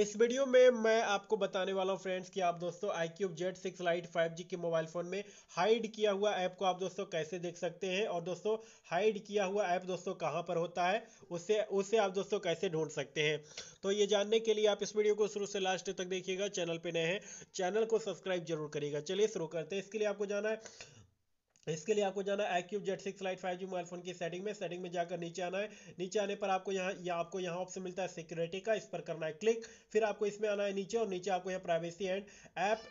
इस वीडियो में मैं आपको बताने वाला हूँ फ्रेंड्स कि आप दोस्तों iQOO Z six lite five G के मोबाइल फ़ोन में हाइड किया हुआ ऐप को आप दोस्तों कैसे देख सकते हैं और दोस्तों हाइड किया हुआ ऐप दोस्तों कहाँ पर होता है उसे उसे आप दोस्तों कैसे ढूंढ सकते हैं तो ये जानने के लिए आप इस वीडियो को शुरू से लास्ट तक देखिएगा चैनल पर नए हैं चैनल को सब्सक्राइब जरूर करिएगा चलिए शुरू करते हैं इसके लिए आपको जाना है इसके लिए आपको जाना है iQOO Z six lite five G mobile phone की सेटिंग में सेटिंग में जाकर नीचे आना है नीचे आने पर आपको यहाँ या आपको यहाँ ऑप्शन मिलता है सिक्योरिटी का इस पर करना है क्लिक फिर आपको इसमें आना है नीचे और नीचे आपको यहाँ privacy and app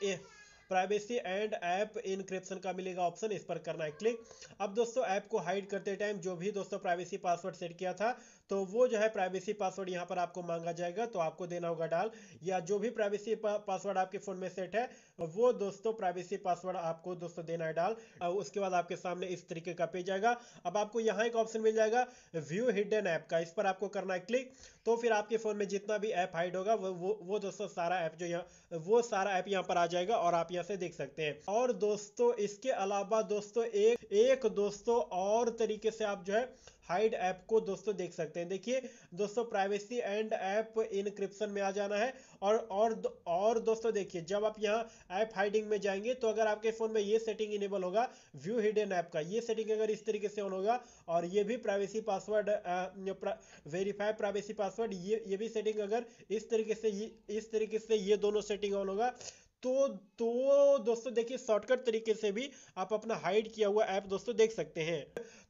privacy and app encryption का मिलेगा ऑप्शन इस पर करना है क्लिक अब दोस्तों ऐप को हाइड करते टाइम जो भी दोस्तों प्राइवेसी पासवर्ड सेट किया था तो वो जो है प्राइवेसी पासवर्ड यहाँ पर आपको मांगा जाएगा तो आपको देना होगा डाल या जो भी प्राइवेसी पासवर्ड आपके फोन में सेट है वो दोस्तों प्राइवेसी पासवर्ड आपको दोस्तों देना है डाल उसके बाद आपके सामने इस तरीके का पेज आएगा अब आपको यहाँ एक ऑप्शन मिल जाएगा व्यू हिडन ऐप का इस पर आपको करना है क्लिक तो फिर आपके फोन में जितना भी ऐप हाइड होगा वो वो, वो दोस्तों सारा ऐप जो यहाँ वो सारा ऐप यहाँ पर आ जाएगा और आप बढ़िया से देख सकते हैं और दोस्तों इसके अलावा दोस्तों एक एक दोस्तों और तरीके से आप जो है हाइड ऐप को दोस्तों देख सकते हैं देखिए दोस्तों प्राइवेसी एंड ऐप इनक्रिप्शन में आ जाना है और और और दोस्तों देखिए जब आप यहाँ ऐप हाइडिंग में जाएंगे तो अगर आपके फ़ोन में ये सेटिंग इनेबल होगा व्यू हिडन ऐप का ये सेटिंग अगर इस तरीके से ऑन होगा और ये भी privacy password verify privacy password ये ये भी सेटिंग अगर इस तरीके से इस तरीके से ये दोनों सेटिंग ऑन होगा तो तो दोस्तों देखिए शॉर्टकट तरीके से भी आप अपना हाइड किया हुआ ऐप दोस्तों देख सकते हैं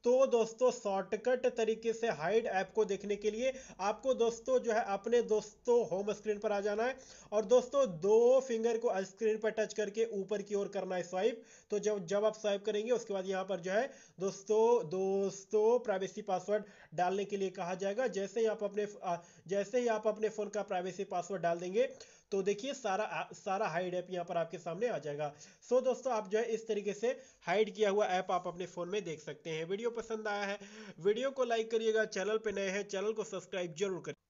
तो दोस्तों शॉर्टकट तरीके से हाइड ऐप को देखने के लिए आपको दोस्तों जो है अपने दोस्तों होम स्क्रीन पर आ जाना है और दोस्तों दो फिंगर को स्क्रीन पर टच करके ऊपर की ओर करना है स्वाइप तो जब जब आप स्वाइप करेंगे उसके बाद यहाँ पर जो है दोस्तों दोस्तों प्राइवेसी पासवर्ड डालने के लिए कहा जाएगा जैसे ही आप अपने जैसे ही आप अपने फोन का प्राइवेसी पासवर्ड डाल देंगे तो देखिए सारा सारा हाइड ऐप यहाँ पर आपके सामने आ जाएगा सो so, दोस्तों आप जो है इस तरीके से हाइड किया हुआ ऐप आप अपने फोन में देख सकते हैं वीडियो वीडियो पसंद आया है वीडियो को लाइक करिएगा चैनल पर नए हैं चैनल को सब्सक्राइब जरूर करें